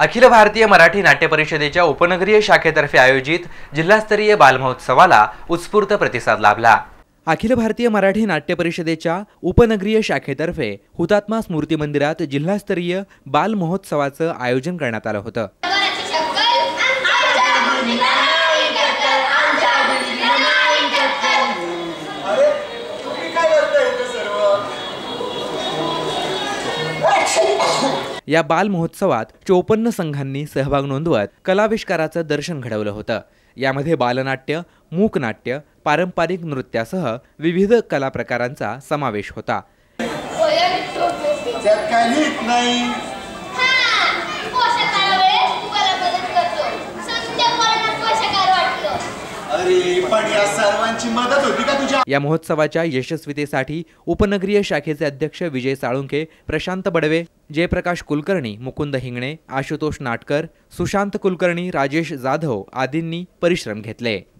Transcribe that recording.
अखिल भारतीय मराठी नाट्य परिषदेच्या उपनगरीय शाखेतर्फे आयोजित जिल्हास्तरीय बालमहोत्सवाला उत्स्फूर्त प्रतिसाद लाभला अखिल भारतीय मराठी नाट्य परिषदेच्या उपनगरीय शाखेतर्फे हुतात्मा स्मृती मंदिरात जिल्हास्तरीय बालमहोत्सवाचं आयोजन करण्यात आलं होतं या बाल महोत्सवात चोपन्न संघांनी सहभाग नोंदवत कलाविष्काराचं दर्शन घडवलं होतं यामध्ये बालनाट्य मूकनाट्य पारंपरिक नृत्यासह विविध कला प्रकारांचा समावेश होता या महोत्सवाच्या यशस्वीतेसाठी उपनगरीय शाखेचे अध्यक्ष विजय साळुंके प्रशांत बडवे जयप्रकाश कुलकर्णी मुकुंद हिंगणे आशुतोष नाटकर सुशांत कुलकर्णी राजेश जाधव आदींनी परिश्रम घेतले